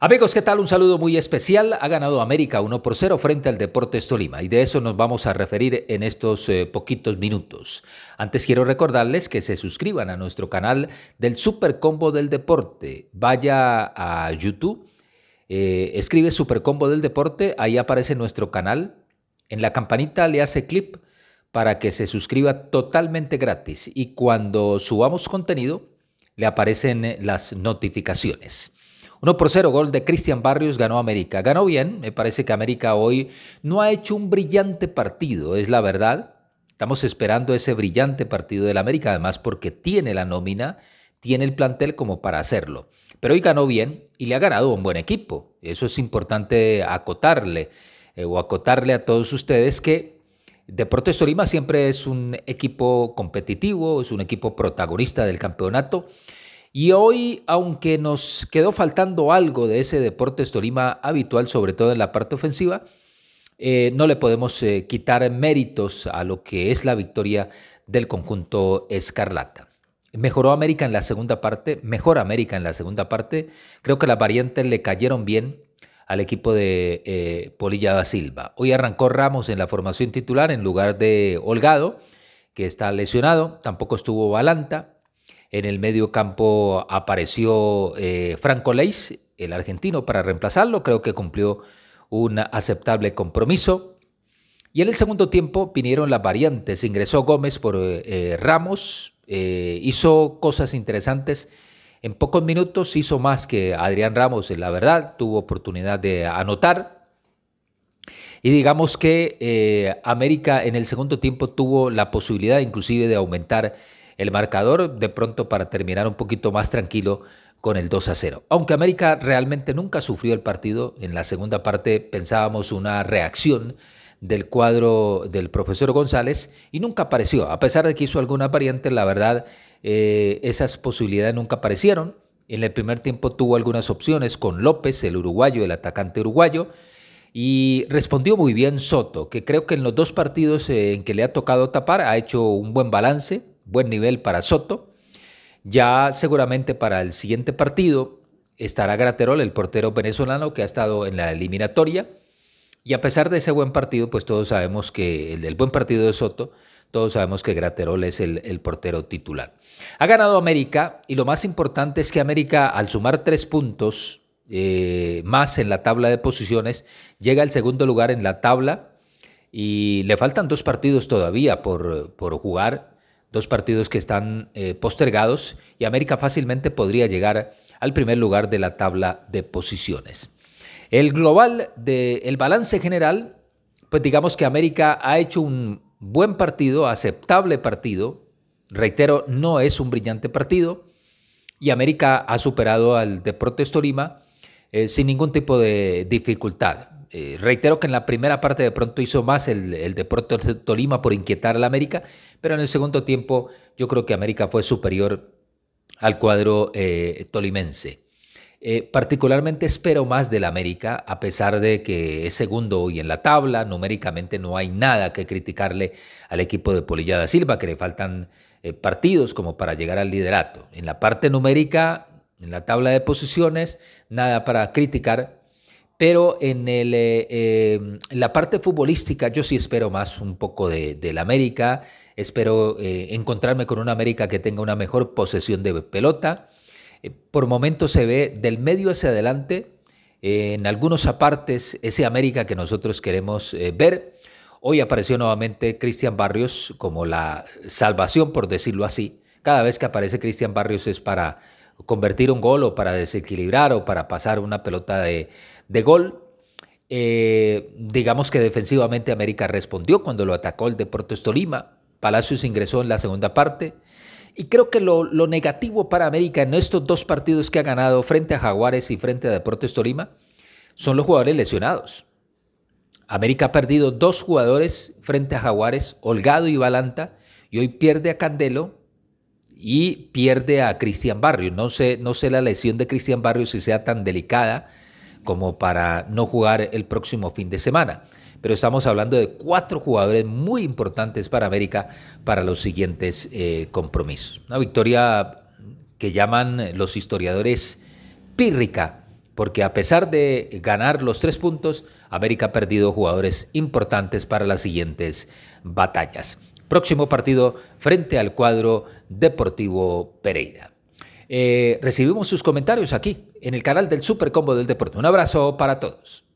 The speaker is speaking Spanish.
Amigos, ¿qué tal? Un saludo muy especial. Ha ganado América 1 por 0 frente al Deportes Tolima y de eso nos vamos a referir en estos eh, poquitos minutos. Antes quiero recordarles que se suscriban a nuestro canal del Super Combo del Deporte. Vaya a YouTube, eh, escribe Super Combo del Deporte, ahí aparece nuestro canal. En la campanita le hace clip para que se suscriba totalmente gratis y cuando subamos contenido le aparecen las notificaciones. 1 por 0, gol de Cristian Barrios, ganó América. Ganó bien, me parece que América hoy no ha hecho un brillante partido, es la verdad. Estamos esperando ese brillante partido del América, además porque tiene la nómina, tiene el plantel como para hacerlo. Pero hoy ganó bien y le ha ganado un buen equipo. Eso es importante acotarle eh, o acotarle a todos ustedes que Deportes Tolima siempre es un equipo competitivo, es un equipo protagonista del campeonato y hoy, aunque nos quedó faltando algo de ese deporte estolima habitual, sobre todo en la parte ofensiva, eh, no le podemos eh, quitar méritos a lo que es la victoria del conjunto Escarlata. Mejoró América en la segunda parte, mejor América en la segunda parte. Creo que las variantes le cayeron bien al equipo de eh, Polilla da Silva. Hoy arrancó Ramos en la formación titular en lugar de Holgado, que está lesionado. Tampoco estuvo Balanta. En el medio campo apareció eh, Franco Leis, el argentino, para reemplazarlo. Creo que cumplió un aceptable compromiso. Y en el segundo tiempo vinieron las variantes. Ingresó Gómez por eh, eh, Ramos, hizo cosas interesantes. En pocos minutos hizo más que Adrián Ramos, la verdad, tuvo oportunidad de anotar. Y digamos que América en el segundo tiempo tuvo la posibilidad inclusive de aumentar el marcador de pronto para terminar un poquito más tranquilo con el 2 a 0. Aunque América realmente nunca sufrió el partido, en la segunda parte pensábamos una reacción del cuadro del profesor González y nunca apareció. A pesar de que hizo alguna variante, la verdad, eh, esas posibilidades nunca aparecieron. En el primer tiempo tuvo algunas opciones con López, el uruguayo, el atacante uruguayo, y respondió muy bien Soto, que creo que en los dos partidos eh, en que le ha tocado tapar ha hecho un buen balance, buen nivel para Soto. Ya seguramente para el siguiente partido estará Graterol, el portero venezolano que ha estado en la eliminatoria. Y a pesar de ese buen partido, pues todos sabemos que el del buen partido de Soto, todos sabemos que Graterol es el, portero titular. Ha ganado América y lo más importante es que América, al sumar tres puntos eh, más en la tabla de posiciones, llega al segundo lugar en la tabla y le faltan dos partidos todavía por, por jugar dos partidos que están eh, postergados y América fácilmente podría llegar al primer lugar de la tabla de posiciones. El global del balance general, pues digamos que América ha hecho un buen partido, aceptable partido, reitero, no es un brillante partido, y América ha superado al de protestorima eh, sin ningún tipo de dificultad. Eh, reitero que en la primera parte de pronto hizo más el, deporte de Tolima por inquietar al América, pero en el segundo tiempo yo creo que América fue superior al cuadro eh, tolimense. Eh, particularmente espero más del América, a pesar de que es segundo hoy en la tabla, numéricamente no hay nada que criticarle al equipo de Polilla Silva, que le faltan partidos como para llegar al liderato. En la parte numérica, en la tabla de posiciones, nada para criticar, pero en el, eh, em, la parte futbolística yo sí espero más un poco del América, espero eh, encontrarme con un América que tenga una mejor posesión de pelota. Eh, por momentos se ve del medio hacia adelante, en algunos apartes, ese América que nosotros queremos ver. Hoy apareció nuevamente Cristian Barrios como la salvación, por decirlo así. Cada vez que aparece Cristian Barrios es para convertir un gol o para desequilibrar o para pasar una pelota de, gol. Eh, digamos que defensivamente América respondió cuando lo atacó el Deportes Tolima. Palacios ingresó en la segunda parte. Y creo que lo, lo, negativo para América en estos dos partidos que ha ganado frente a Jaguares y frente a Deportes Tolima son los jugadores lesionados. América ha perdido dos jugadores frente a Jaguares, Holgado y Balanta, y hoy pierde a Candelo y pierde a Cristian Barrios. No sé, no sé la lesión de Cristian Barrios si sea tan delicada como para no jugar el próximo fin de semana. Pero estamos hablando de cuatro jugadores muy importantes para América para los siguientes eh, compromisos. Una victoria que llaman los historiadores pírrica, porque a pesar de ganar los tres puntos, América ha perdido jugadores importantes para las siguientes batallas próximo partido frente al cuadro Deportivo Pereira. Eh, recibimos sus comentarios aquí en el canal del Supercombo del Deporte. Un abrazo para todos.